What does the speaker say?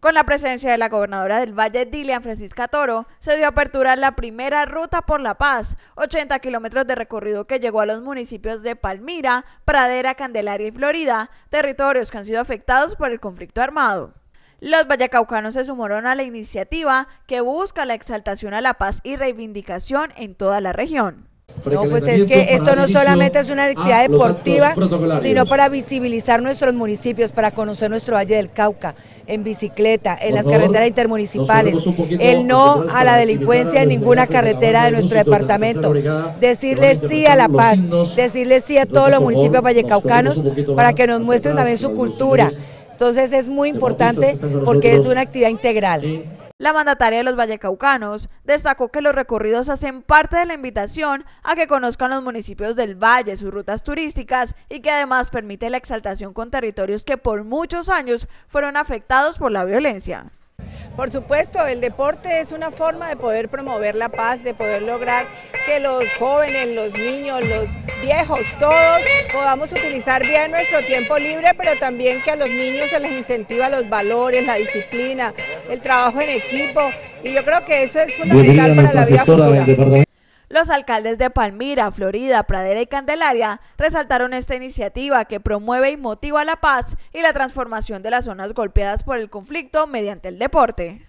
Con la presencia de la gobernadora del Valle, Dilian Francisca Toro, se dio apertura a la primera ruta por La Paz, 80 kilómetros de recorrido que llegó a los municipios de Palmira, Pradera, Candelaria y Florida, territorios que han sido afectados por el conflicto armado. Los vallecaucanos se sumaron a la iniciativa que busca la exaltación a la paz y reivindicación en toda la región. No, pues es que esto no solamente es una actividad deportiva, sino para visibilizar nuestros municipios, para conocer nuestro Valle del Cauca, en bicicleta, en las carreteras intermunicipales, el no a la delincuencia en ninguna carretera de nuestro departamento, decirle sí a la paz, decirle sí a todos los municipios vallecaucanos para que nos muestren también su cultura. Entonces es muy importante porque es una actividad integral. La mandataria de los vallecaucanos destacó que los recorridos hacen parte de la invitación a que conozcan los municipios del valle, sus rutas turísticas y que además permite la exaltación con territorios que por muchos años fueron afectados por la violencia. Por supuesto, el deporte es una forma de poder promover la paz, de poder lograr que los jóvenes, los niños, los viejos, todos podamos utilizar bien nuestro tiempo libre, pero también que a los niños se les incentiva los valores, la disciplina, el trabajo en equipo. Y yo creo que eso es fundamental para la vida futura. Los alcaldes de Palmira, Florida, Pradera y Candelaria resaltaron esta iniciativa que promueve y motiva la paz y la transformación de las zonas golpeadas por el conflicto mediante el deporte.